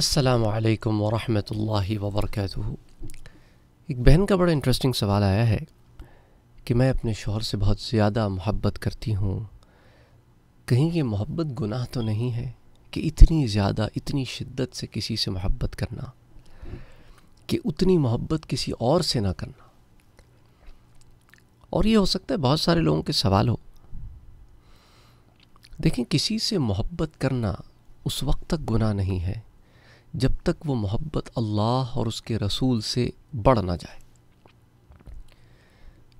अस्सलाम वालेकुम वरहमतुल्लाहि वबरकatuह एक बहन का बड़ा इंटरेस्टिंग सवाल आया है कि मैं अपने शोहर से बहुत ज़्यादा मोहब्बत करती हूँ कहीं ये मोहब्बत गुनाह तो नहीं है कि इतनी ज़्यादा इतनी शिद्दत से किसी से मोहब्बत करना कि उतनी मोहब्बत किसी और से ना करना और ये हो सकता है बहुत सारे लोगों के सवाल हो देखें किसी से मोहब्बत करना उस वक्त तक गुनाह नहीं है जब तक वो मोहब्बत अल्लाह और उसके रसूल से बढ़ ना जाए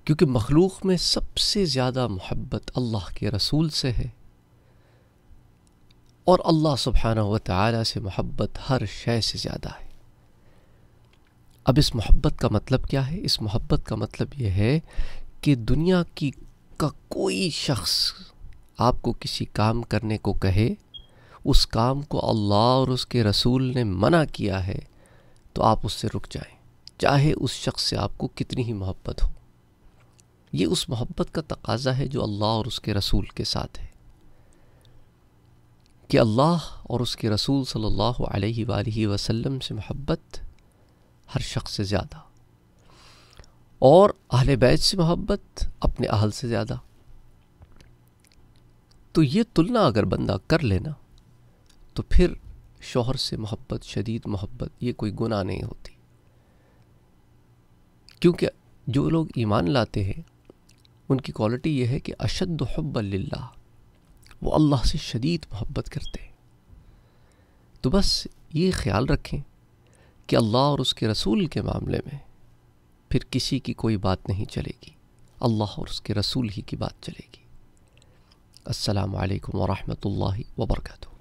क्योंकि मखलूक में सबसे ज़्यादा मोहब्बत अल्लाह के रसूल से है और अल्लाह सुबहाना व ताली से मोहब्बत हर शय से ज़्यादा है अब इस मोहब्बत का मतलब क्या है इस मोहब्बत का मतलब यह है कि दुनिया की का कोई शख्स आपको किसी काम करने को कहे उस काम को अल्लाह और उसके रसूल ने मना किया है तो आप उससे रुक जाएं चाहे उस शख्स से आपको कितनी ही मोहब्बत हो ये उस मोहब्बत का तकाजा है जो अल्लाह और उसके रसूल के साथ है कि अल्लाह और उसके रसूल सल्लल्लाहु अलैहि सल्ला वसल्लम से मोहब्बत हर शख्स से ज़्यादा और अहल बैत से मोहब्बत अपने अहल से ज़्यादा तो ये तुलना अगर बंदा कर लेना तो फिर शोहर से मोहब्बत शदीद मोहब्बत ये कोई गुनाह नहीं होती क्योंकि जो लोग ईमान लाते हैं उनकी क्वालिटी ये है कि अशद हब्बल्ला वो अल्लाह से शदीद मोहब्बत करते हैं तो बस ये ख्याल रखें कि अल्लाह और उसके रसूल के मामले में फिर किसी की कोई बात नहीं चलेगी अल्लाह और उसके रसूल ही की बात चलेगी असलकम वरहमल वर्का